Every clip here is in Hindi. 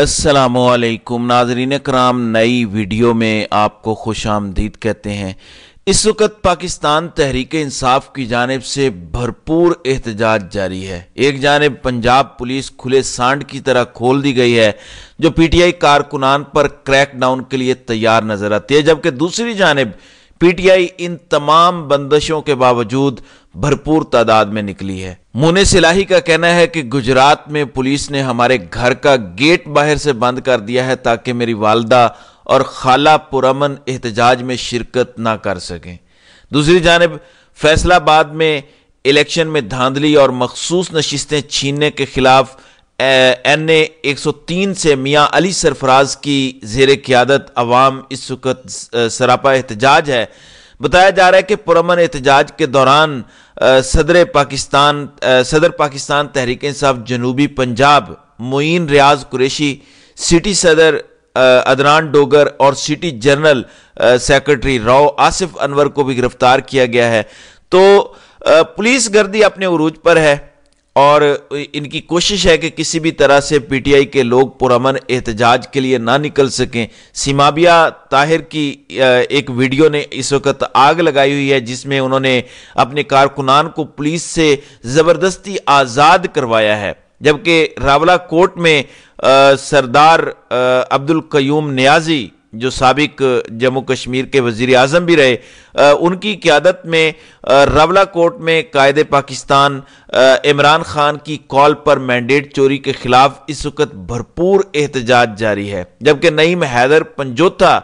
असलकुम नाजरीन कराम नई वीडियो में आपको खुश आमदीद कहते हैं इस वक्त पाकिस्तान तहरीक इंसाफ की जानब से भरपूर एहतजाज जारी है एक जानब पंजाब पुलिस खुले सांड की तरह खोल दी गई है जो आई कारकुनान पर क्रैक डाउन के लिए तैयार नजर आती है जबकि दूसरी जानब पीटीआई इन तमाम बंदिशों के बावजूद भरपूर तादाद में निकली है मुने सिलाही का कहना है कि गुजरात में पुलिस ने हमारे घर का गेट बाहर से बंद कर दिया है ताकि मेरी वालदा और खाला पुरमन एहतजाज में शिरकत ना कर सकें दूसरी जानब फैसलाबाद में इलेक्शन में धांधली और मखसूस नशिस्तें छीनने के खिलाफ एन ए एक सौ तीन से मियाँ अली सरफराज की जेर क़्यादत अवाम इस वक्त सरापा एहतजाज है बताया जा रहा है कि पुरमन एहतजाज के दौरान सदर पाकिस्तान सदर पाकिस्तान तहरीक इंसाफ जनूबी पंजाब मुइन रियाज कुरेशी सिटी सदर अदनान डोगर और city general secretary Rao Asif Anwar को भी गिरफ्तार किया गया है तो पुलिस गर्दी अपने उरूज पर है और इनकी कोशिश है कि किसी भी तरह से पीटीआई के लोग पुरमन एहतजाज के लिए ना निकल सकें सीमाबिया ताहिर की एक वीडियो ने इस वक्त आग लगाई हुई है जिसमें उन्होंने अपने कारकुनान को पुलिस से ज़बरदस्ती आज़ाद करवाया है जबकि रावला कोर्ट में सरदार अब्दुल कयूम न्याजी जो सबक जम्मू कश्मीर के वजीर अजम भी रहे आ, उनकी क्यादत में रवला कोट में कायद पाकिस्तान इमरान खान की कॉल पर मैंडेट चोरी के खिलाफ इस वक्त भरपूर एहतजाज जारी है जबकि नईम हैदर पंजोथा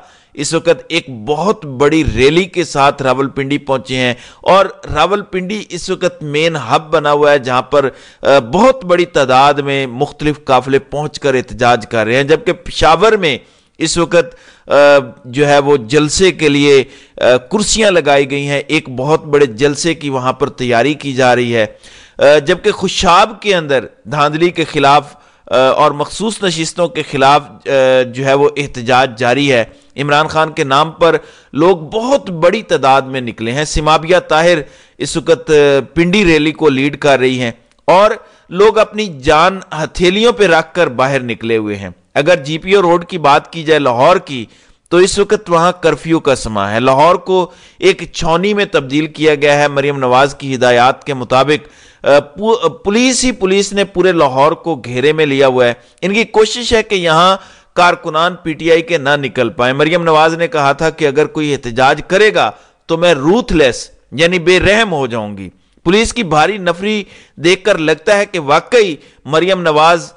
इस वक्त एक बहुत बड़ी रैली के साथ रावलपिंडी पहुंचे हैं और रावलपिंडी इस वक्त मेन हब बना हुआ है जहां पर बहुत बड़ी तादाद में मुख्तलिफ काफिले पहुंचकर कर एहतजाज कर रहे हैं जबकि पिशावर में इस वक्त जो है वो जलसे के लिए कुर्सियां लगाई गई हैं एक बहुत बड़े जलसे की वहां पर तैयारी की जा रही है जबकि खुशाब के अंदर धांधली के खिलाफ और मखसूस नशिस्तों के खिलाफ जो है वो एहतजाज जारी है इमरान खान के नाम पर लोग बहुत बड़ी तादाद में निकले हैं सिमाबिया ताहिर इस वक्त पिंडी रैली को लीड कर रही हैं और लोग अपनी जान हथेलियों पर रख कर बाहर निकले हुए हैं अगर जीपीओ रोड की बात की जाए लाहौर की तो इस वक्त वहां कर्फ्यू का समा है लाहौर को एक छौनी में तब्दील किया गया है मरियम नवाज की हिदायत के मुताबिक पुलिस ही पुलिस ने पूरे लाहौर को घेरे में लिया हुआ है इनकी कोशिश है कि यहाँ कारकुनान पीटीआई के ना निकल पाए मरियम नवाज ने कहा था कि अगर कोई एहतजाज करेगा तो मैं रूथलेस यानी बेरहम हो जाऊंगी पुलिस की भारी नफरी देखकर लगता है कि वाकई मरियम नवाज़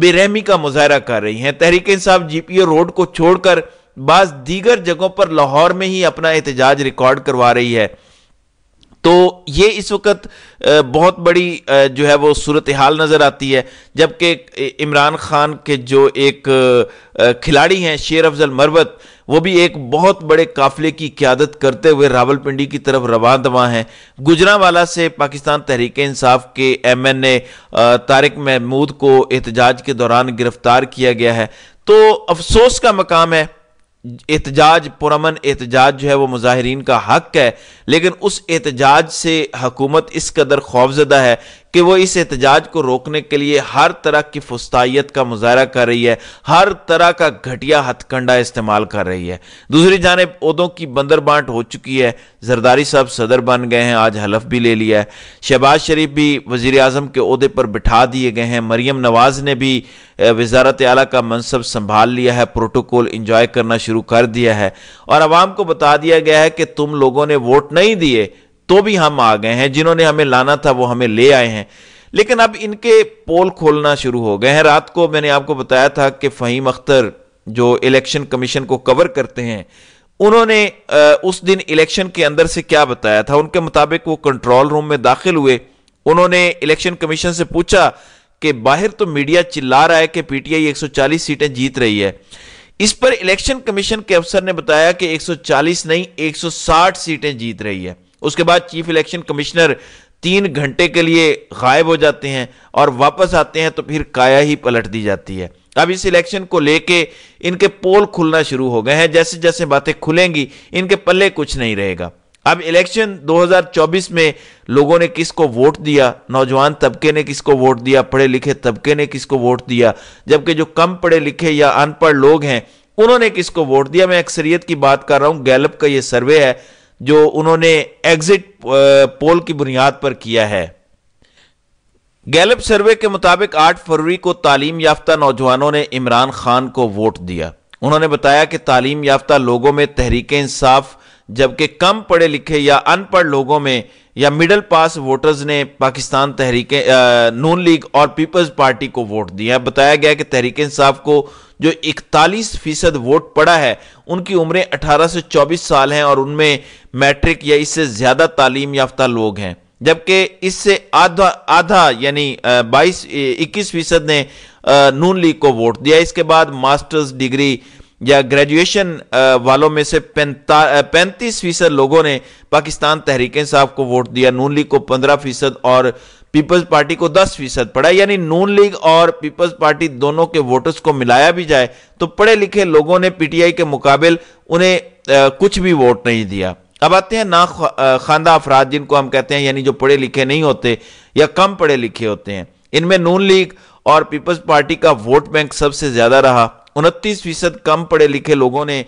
बेरहमी का मुजाहरा कर रही हैं तहरीक इंसाफ जीपीओ रोड को छोड़कर बाज दीगर जगहों पर लाहौर में ही अपना एहतजाज रिकॉर्ड करवा रही है तो ये इस वक्त बहुत बड़ी जो है वो सूरत हाल नज़र आती है जबकि इमरान खान के जो एक खिलाड़ी हैं शेर अफजल मरवत वो भी एक बहुत बड़े काफिले की क्यादत करते हुए रावलपिंडी की तरफ रवा दवा हैं गुजरावाला से पाकिस्तान तहरीक इंसाफ के M N A Tariq Mehmood को एहतजाज के दौरान गिरफ्तार किया गया है तो अफसोस का मकाम है एहतजाज पुरमन एहतजाज जो है वो मुजाहरीन का हक है लेकिन उस एहतजाज से हकूमत इस कदर खौफजदा है कि वो इस एहतजाज को रोकने के लिए हर तरह की फुस्ताइत का मुजाहरा कर रही है हर तरह का घटिया हथकंडा इस्तेमाल कर रही है दूसरी जानब उदों की बंदर बांट हो चुकी है जरदारी साहब सदर बन गए हैं आज हलफ भी ले लिया है शहबाज शरीफ भी वजीर अजम के अहदे पर बिठा दिए गए हैं मरीम नवाज ने भी वजारत आला का मनसब संभाल लिया है प्रोटोकॉल इंजॉय करना शुरू कर दिया है और आवाम को बता दिया गया है कि तुम लोगों ने वोट नहीं दिए तो भी हम आ गए हैं जिन्होंने हमें लाना था वो हमें ले आए हैं लेकिन अब इनके पोल खोलना शुरू हो गए हैं रात को मैंने आपको बताया था कि फ़हीम अख्तर जो इलेक्शन कमीशन को कवर करते हैं उन्होंने उस दिन इलेक्शन के अंदर से क्या बताया था उनके मुताबिक वो कंट्रोल रूम में दाखिल हुए उन्होंने इलेक्शन कमीशन से पूछा कि बाहर तो मीडिया चिल्ला रहा है कि पीटीआई 140 सीटें जीत रही है इस पर इलेक्शन कमीशन के अफसर ने बताया कि 140 नहीं 160 सीटें जीत रही है उसके बाद चीफ इलेक्शन कमिश्नर तीन घंटे के लिए गायब हो जाते हैं और वापस आते हैं तो फिर काया ही पलट दी जाती है अब इस इलेक्शन को लेके इनके पोल खुलना शुरू हो गए हैं जैसे जैसे बातें खुलेंगी इनके पल्ले कुछ नहीं रहेगा अब इलेक्शन 2024 में लोगों ने किसको वोट दिया नौजवान तबके ने किसको वोट दिया पढ़े लिखे तबके ने किसको वोट दिया जबकि जो कम पढ़े लिखे या अनपढ़ लोग हैं उन्होंने किसको वोट दिया मैं अक्सरियत की बात कर रहा हूं गैलप का यह सर्वे है जो उन्होंने एग्जिट पोल की बुनियाद पर किया है गैलप सर्वे के मुताबिक 8 फरवरी को तालीम याफ्ता नौजवानों ने इमरान खान को वोट दिया उन्होंने बताया कि तालीम याफ्ता लोगों में तहरीक इंसाफ जबकि कम पढ़े लिखे या अनपढ़ लोगों में या मिडिल पास वोटर्स ने पाकिस्तान तहरीक नून लीग और पीपल्स पार्टी को वोट दिया बताया गया कि तहरीक इंसाफ को जो इकतालीस फीसद वोट पड़ा है उनकी उम्रें 18 से 24 साल हैं और उनमें मैट्रिक या इससे ज़्यादा तालीम याफ्ता लोग हैं जबकि इससे आधा आधा यानी 22 21 फीसद ने नून लीग को वोट दिया इसके बाद मास्टर्स डिग्री या ग्रेजुएशन uh, वालों में से uh, पैंतीस फीसद लोगों ने पाकिस्तान तहरीक साहब को वोट दिया नून लीग को पंद्रह फीसद और पीपल्स पार्टी को दस फीसद पड़ा यानी नून लीग और पीपल्स पार्टी दोनों के वोटर्स को मिलाया भी जाए तो पढ़े लिखे लोगों ने पीटीआई के मुकाबले उन्हें uh, कुछ भी वोट नहीं दिया अब आते हैं ना खानदा अफराद जिनको हम कहते हैं यानी जो पढ़े लिखे नहीं होते या कम पढ़े लिखे होते हैं इनमें नून लीग और पीपल्स पार्टी का वोट बैंक सबसे ज्यादा रहा उनतीस फीसद कम पढ़े लिखे लोगों ने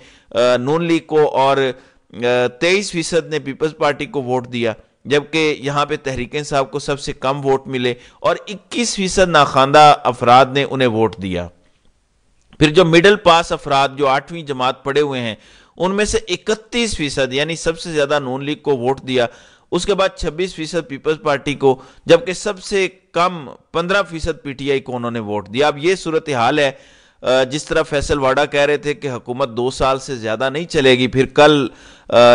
नून लीग को और तेईस फीसद ने पीपल्स पार्टी को वोट दिया जबकि यहाँ पे तहरीक साहब को सबसे कम वोट मिले और इक्कीस फीसद नाखानदा अफराद ने उन्हें वोट दिया फिर जो मिडिल पास अफराद जो आठवीं जमात पढ़े हुए हैं उनमें से इकतीस फीसद यानी सबसे ज़्यादा नून लीग को वोट दिया उसके बाद 26 फीसद पीपल्स पार्टी को जबकि सबसे कम 15 फीसद पीटीआई को उन्होंने वोट दिया अब ये सूरत हाल है जिस तरह फैसल वाडा कह रहे थे कि हुकूमत दो साल से ज़्यादा नहीं चलेगी फिर कल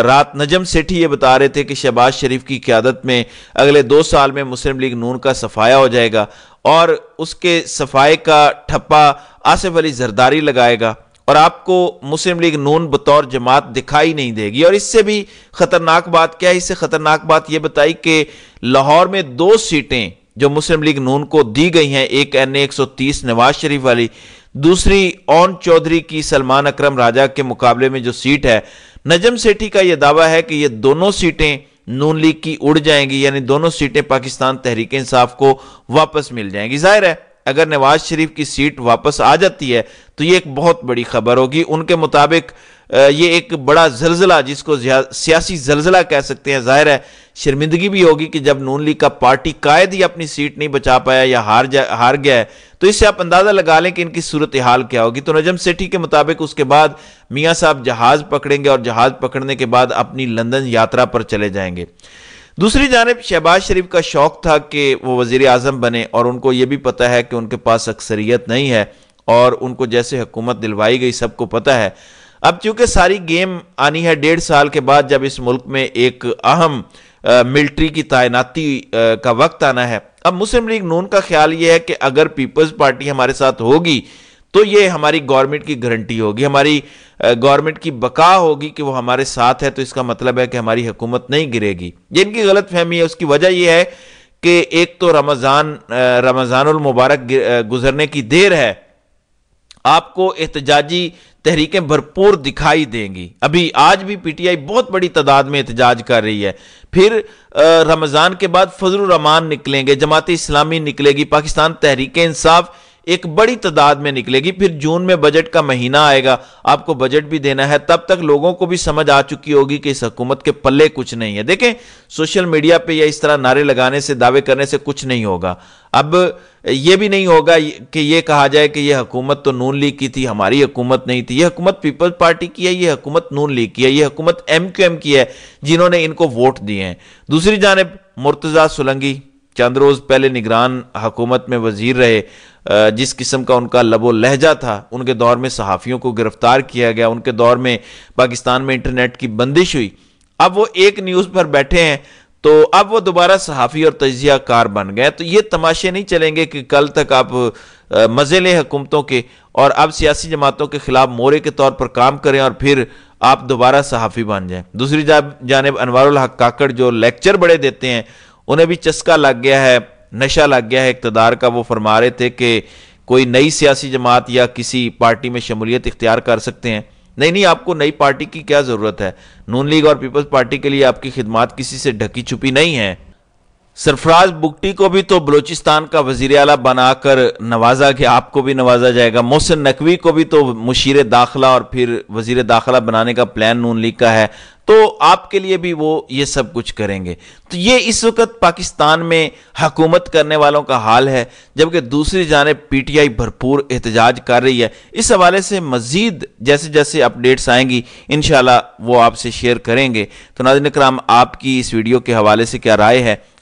रात नजम सेठी ये बता रहे थे कि शहबाज शरीफ की क्यादत में अगले दो साल में मुस्लिम लीग नून का सफाया हो जाएगा और उसके सफाए का ठप्पा आसिफ अली जरदारी लगाएगा और आपको मुस्लिम लीग नून बतौर जमात दिखाई नहीं देगी और इससे भी ख़तरनाक बात क्या है इससे ख़तरनाक बात यह बताई कि लाहौर में दो सीटें जो मुस्लिम लीग नून को दी गई हैं एक एन ए एक सौ तीस नवाज शरीफ वाली दूसरी ओन चौधरी की सलमान अकरम राजा के मुकाबले में जो सीट है नजम सेठी का यह दावा है कि ये दोनों सीटें नून लीग की उड़ जाएंगी यानी दोनों सीटें पाकिस्तान तहरीक इंसाफ को वापस मिल जाएंगी जाहिर है अगर नवाज शरीफ की सीट वापस आ जाती है तो ये एक बहुत बड़ी खबर होगी उनके मुताबिक ये एक बड़ा जलजिला जिसको सियासी जलजिला कह सकते हैं जाहिर है शर्मिंदगी भी होगी कि जब नून लीग का पार्टी कायद ही अपनी सीट नहीं बचा पाया या हार जा हार गया है तो इससे आप अंदाज़ा लगा लें कि इनकी सूरत हाल क्या होगी तो नजम सेठी के मुताबिक उसके बाद मियाँ साहब जहाज़ पकड़ेंगे और जहाज़ पकड़ने के बाद अपनी लंदन यात्रा पर चले जाएंगे दूसरी जानब शहबाज शरीफ का शौक था कि वो वजीर अजम बने और उनको ये भी पता है कि उनके पास अक्सरियत नहीं है और उनको जैसे हुकूमत दिलवाई गई सबको पता है अब चूंकि सारी गेम आनी है डेढ़ साल के बाद जब इस मुल्क में एक अहम मिलिट्री की तैनाती का वक्त आना है अब मुस्लिम लीग नून का ख्याल ये है कि अगर पीपल्स पार्टी हमारे साथ होगी तो ये हमारी गवर्नमेंट की गारंटी होगी हमारी गवर्नमेंट की बका होगी कि वो हमारे साथ है तो इसका मतलब है कि हमारी हुकूमत नहीं गिरेगी ये इनकी गलत फहमी है उसकी वजह यह है कि एक तो रमज़ान रमज़ानुल मुबारक गुजरने की देर है आपको एहतजाजी तहरीकें भरपूर दिखाई देंगी अभी आज भी पीटीआई बहुत बड़ी तादाद में एहतजाज कर रही है फिर रमज़ान के बाद फजल रमान निकलेंगे जमात इस्लामी निकलेगी पाकिस्तान तहरीक इंसाफ एक बड़ी तादाद में निकलेगी फिर जून में बजट का महीना आएगा आपको बजट भी देना है तब तक लोगों को भी समझ आ चुकी होगी कि इस हकूमत के पल्ले कुछ नहीं है देखें सोशल मीडिया पे या इस तरह नारे लगाने से दावे करने से कुछ नहीं होगा अब ये भी नहीं होगा कि ये कहा जाए कि यह हुकूमत तो नून लीग की थी हमारी हुकूमत नहीं थी यह हुकूमत पीपल्स पार्टी की है यह हुकूमत नून लीग की है यह हुकूमत एम की है जिन्होंने इनको वोट दिए हैं दूसरी जानब मुर्तजा सुलंगी चंद रोज़ पहले निगरान हकूमत में वजीर रहे जिस किस्म का उनका लबो लहजा था उनके दौर में सहाफ़ियों को गिरफ़्तार किया गया उनके दौर में पाकिस्तान में इंटरनेट की बंदिश हुई अब वो एक न्यूज़ पर बैठे हैं तो अब वो दोबारा सहाफ़ी और तजिया कार बन गए तो ये तमाशे नहीं चलेंगे कि कल तक आप मज़े लें हुकूमतों के और अब सियासी जमातों के ख़िलाफ़ मोरे के तौर पर काम करें और फिर आप दोबारा सहाफ़ी बन जाएं दूसरी जानब अनवर हक काकड़ जो लेक्चर बड़े देते हैं उन्हें भी चस्का लग गया है नशा लग गया है इकतदार का वो फरमा रहे थे कि कोई नई सियासी जमात या किसी पार्टी में शमूलियत इख्तियार कर सकते हैं नहीं नहीं आपको नई पार्टी की क्या ज़रूरत है नून लीग और पीपल्स पार्टी के लिए आपकी खिदमत किसी से ढकी छुपी नहीं है सरफराज बुगटी को भी तो बलूचिस्तान का वजीर अला बनाकर नवाजा गया आपको भी नवाजा जाएगा मोहसिन नकवी को भी तो मुशीर दाखिला और फिर वजीर दाखिला बनाने का प्लान नून लीग का है तो आपके लिए भी वो ये सब कुछ करेंगे तो ये इस वक्त पाकिस्तान में हकूमत करने वालों का हाल है जबकि दूसरी जानब पी टी आई भरपूर एहतजाज कर रही है इस हवाले से मज़ीद जैसे जैसे अपडेट्स आएंगी इन वो आपसे शेयर करेंगे तो नाजिन कराम आपकी इस वीडियो के हवाले से क्या राय है